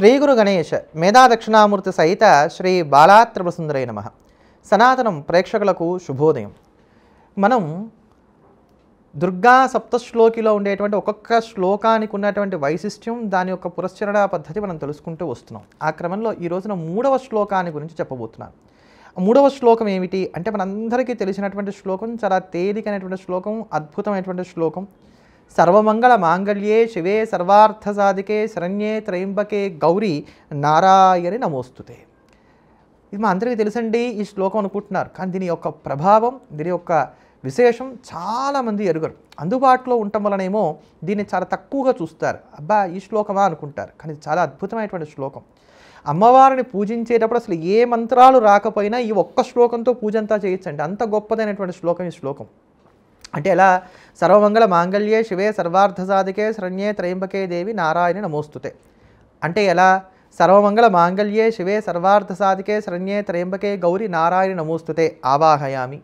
శ్రీ గురు గణేష్ మేధా దక్షిణామూర్తి సహిత శ్రీ బాలాత్రమసుందరై నమ సనాతనం ప్రేక్షకులకు శుభోదయం మనం దుర్గా సప్తశ్లోకిలో ఉండేటువంటి ఒక్కొక్క శ్లోకానికి ఉన్నటువంటి వైశిష్ట్యం దాని యొక్క పురస్చరణ పద్ధతి మనం తెలుసుకుంటూ వస్తున్నాం ఆ క్రమంలో ఈ రోజున మూడవ శ్లోకాన్ని గురించి చెప్పబోతున్నాను మూడవ శ్లోకం ఏమిటి అంటే మనందరికీ తెలిసినటువంటి శ్లోకం చాలా తేలికైనటువంటి శ్లోకం అద్భుతమైనటువంటి శ్లోకం సర్వమంగళ మాంగళ్యే శివే సర్వార్థ సాధికే శరణ్యే త్రయంబకే గౌరీ నారాయణి నమోస్తుతే ఇది మా అందరికీ తెలుసండి ఈ శ్లోకం అనుకుంటున్నారు కానీ దీని యొక్క ప్రభావం దీని యొక్క విశేషం చాలామంది ఎరుగరు అందుబాటులో ఉండటం వలనేమో దీన్ని చాలా తక్కువగా చూస్తారు అబ్బా ఈ శ్లోకమా అనుకుంటారు కానీ చాలా అద్భుతమైనటువంటి శ్లోకం అమ్మవారిని పూజించేటప్పుడు అసలు ఏ మంత్రాలు రాకపోయినా ఈ ఒక్క శ్లోకంతో పూజంతా చేయొచ్చండి అంత గొప్పదైనటువంటి శ్లోకం ఈ శ్లోకం అంటే ఎలా సర్వమంగళ మాంగళ్యే శివే సర్వార్థ సాధికే శరణ్యే త్రయంబకే దేవి నారాయణ నమోస్తుతే అంటే ఎలా సర్వమంగళ మాంగళ్యే శివే సర్వార్థ సాధికే శరణ్యే త్రయంబకే గౌరి నారాయణ నమోస్తుతే ఆవాహయామి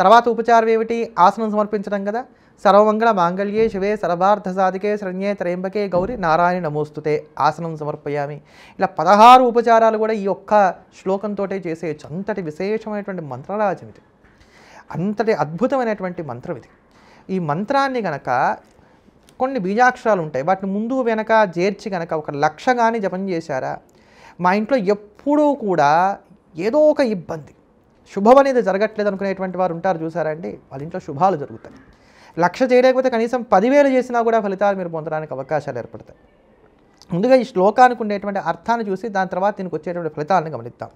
తర్వాత ఉపచారం ఏమిటి ఆసనం సమర్పించడం కదా సర్వమంగళ మాంగళ్యే శివే సర్వార్థ సాధికే శరణ్యే త్రయంబకే గౌరి నారాయణ నమోస్తుతే ఆసనం సమర్పయామి ఇలా పదహారు ఉపచారాలు కూడా ఈ ఒక్క శ్లోకంతో చేసే చంతటి విశేషమైనటువంటి మంత్రరాజం ఇది అంతటి అద్భుతమైనటువంటి మంత్రం ఇది ఈ మంత్రాన్ని గనక కొన్ని బీజాక్షరాలు ఉంటాయి వాటిని ముందు వెనక చేర్చి కనుక ఒక లక్ష కానీ జపం చేశారా మా ఇంట్లో ఎప్పుడూ కూడా ఏదో ఒక ఇబ్బంది శుభం అనేది జరగట్లేదు అనుకునేటువంటి వారు ఉంటారు అండి వాళ్ళ ఇంట్లో శుభాలు జరుగుతాయి లక్ష చేయలేకపోతే కనీసం పదివేలు చేసినా కూడా ఫలితాలు మీరు పొందడానికి అవకాశాలు ఏర్పడతాయి ముందుగా ఈ శ్లోకానికి ఉండేటువంటి అర్థాన్ని చూసి దాని తర్వాత దీనికి వచ్చేటువంటి ఫలితాలను గమనిద్దాం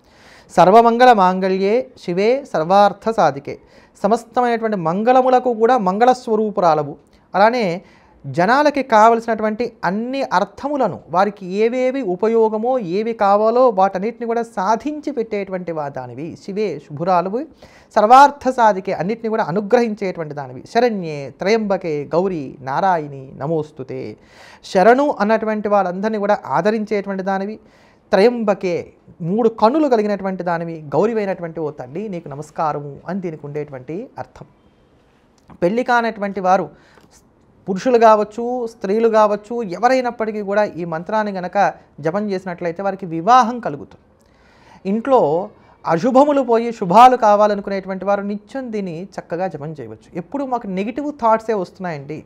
సర్వమంగళ మాంగళ్యే శివే సర్వార్థ సాధికే సమస్తమైనటువంటి మంగళములకు కూడా మంగళస్వరూపురాలవు అలానే జనాలకి కావలసినటువంటి అన్ని అర్థములను వారికి ఏవేవి ఉపయోగమో ఏవి కావాలో వాటన్నిటిని కూడా సాధించి పెట్టేటువంటి వా దానివి శివే శుభురాలు సర్వార్థ సాధికే అన్నిటిని కూడా అనుగ్రహించేటువంటి దానివి శరణ్యే త్రయంబకే గౌరీ నారాయణి నమోస్తుతే శరణు అన్నటువంటి వాళ్ళందరినీ కూడా ఆదరించేటువంటి దానివి త్రయంబకే మూడు కన్నులు కలిగినటువంటి దానివి గౌరీవైనటువంటి ఓ తల్లి నీకు నమస్కారము అని దీనికి ఉండేటువంటి అర్థం పెళ్లి కానటువంటి వారు పురుషులు కావచ్చు స్త్రీలు కావచ్చు ఎవరైనప్పటికీ కూడా ఈ మంత్రాన్ని గనక జపం చేసినట్లయితే వారికి వివాహం కలుగుతుంది ఇంట్లో అశుభములు పోయి శుభాలు కావాలనుకునేటువంటి వారు నిత్యం దీన్ని చక్కగా జపం చేయవచ్చు ఎప్పుడు మాకు నెగిటివ్ థాట్సే వస్తున్నాయండి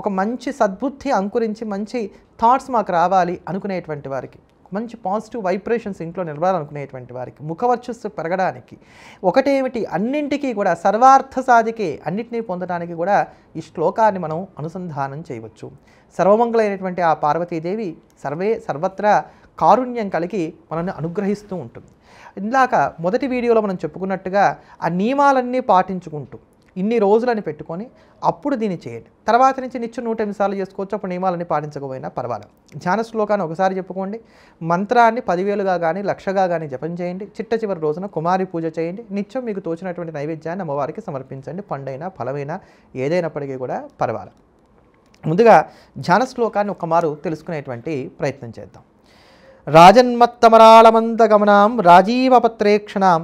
ఒక మంచి సద్బుద్ధి అంకురించి మంచి థాట్స్ మాకు రావాలి అనుకునేటువంటి వారికి మంచి పాజిటివ్ వైబ్రేషన్స్ ఇంట్లో నిలవాలనుకునేటువంటి వారికి ముఖవర్చస్సు పెరగడానికి ఒకటేమిటి అన్నింటికీ కూడా సర్వార్థ సాధికే అన్నింటినీ పొందడానికి కూడా ఈ శ్లోకాన్ని మనం అనుసంధానం చేయవచ్చు సర్వమంగళైనటువంటి ఆ పార్వతీదేవి సర్వే సర్వత్రా కారుణ్యం కలిగి మనల్ని అనుగ్రహిస్తూ ఉంటుంది ఇందాక మొదటి వీడియోలో మనం చెప్పుకున్నట్టుగా ఆ నియమాలన్నీ పాటించుకుంటూ ఇన్ని రోజులని పెట్టుకొని అప్పుడు దీన్ని చేయండి తర్వాత నుంచి నిత్యం నూట ఎనిమిది సార్లు చేసుకోవచ్చు అప్పుడు నియమాలని పాటించకపోయినా పర్వాలేదు ధ్యాన శ్లోకాన్ని ఒకసారి చెప్పుకోండి మంత్రాన్ని పదివేలుగా కానీ లక్షగా కానీ జపం చేయండి చిట్ట చివరి రోజున కుమారి పూజ చేయండి నిత్యం మీకు తోచినటువంటి నైవేద్యాన్ని అమ్మవారికి సమర్పించండి పండైనా ఫలమైనా ఏదైనప్పటికీ కూడా పర్వాలేదు ముందుగా ధ్యాన శ్లోకాన్ని ఒకమారు తెలుసుకునేటువంటి ప్రయత్నం చేద్దాం రాజన్మత్తమరాళమంత గమనాం రాజీవపత్రేక్షణాం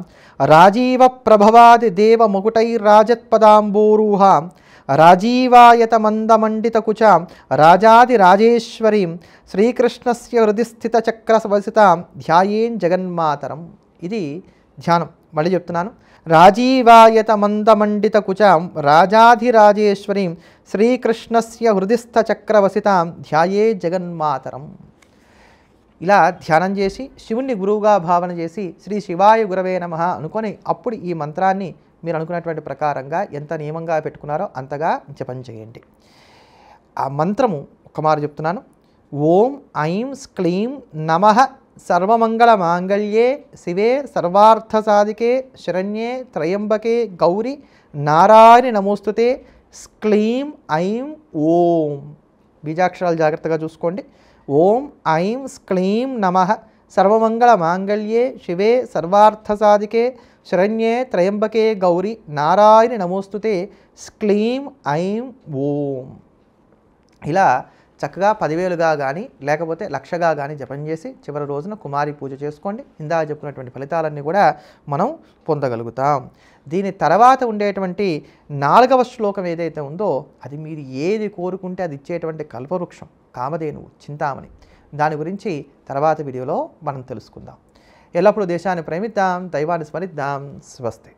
రాజీవ ప్రభవాది దేవ ముకుటైరాజత్పదాంబూరూహ రాజీవాయత మందమండితకుచ రాజాది రాజేశ్వరీ రాజేశ్వరీం శ్రీకృష్ణస్య హృదిస్థిత చక్రవసితాం ధ్యాయేన్ జగన్మాతరం ఇది ధ్యానం మళ్ళీ చెప్తున్నాను రాజీవాయత మందమండితకుచాం రాజాధిరాజేశ్వరీం శ్రీకృష్ణస్ హృదిస్థ చక్రవసిత ధ్యాయే జగన్మాతరం ఇలా ధ్యానం చేసి శివుణ్ణి గురువుగా భావన చేసి శ్రీ శివాయ గురవే నమ అనుకొని అప్పుడు ఈ మంత్రాన్ని మీరు అనుకున్నటువంటి ప్రకారంగా ఎంత నియమంగా పెట్టుకున్నారో అంతగా జపం చేయండి ఆ మంత్రము మారు చెప్తున్నాను ఓం ఐం స్క్లీం నమ సర్వమంగళ మాంగళ్యే శివే సర్వార్థ సాధికే శరణ్యే త్రయంబకే గౌరి నారాయణ నమోస్తుతే స్క్లీం ఐం ఓం బీజాక్షరాలు జాగ్రత్తగా చూసుకోండి ఓం ఐం స్క్లీం నమ సర్వమంగళ మాంగళ్యే శివే సర్వార్థసాధికే శరణ్యే త్రయంబకే గౌరి నారాయణ నమోస్తుతే స్క్లీం ఐం ఓం ఇలా చక్కగా పదివేలుగా కానీ లేకపోతే లక్షగా కానీ జపం చేసి చివరి రోజున కుమారి పూజ చేసుకోండి ఇందాక చెప్పుకున్నటువంటి ఫలితాలన్నీ కూడా మనం పొందగలుగుతాం దీని తర్వాత ఉండేటువంటి నాలుగవ శ్లోకం ఏదైతే ఉందో అది మీరు ఏది కోరుకుంటే అది ఇచ్చేటువంటి కల్పవృక్షం కామధేనువు చింతామణి దాని గురించి తర్వాత వీడియోలో మనం తెలుసుకుందాం ఎల్లప్పుడూ దేశాన్ని ప్రేమిద్దాం దైవాన్ని స్మరిద్దాం స్వస్తి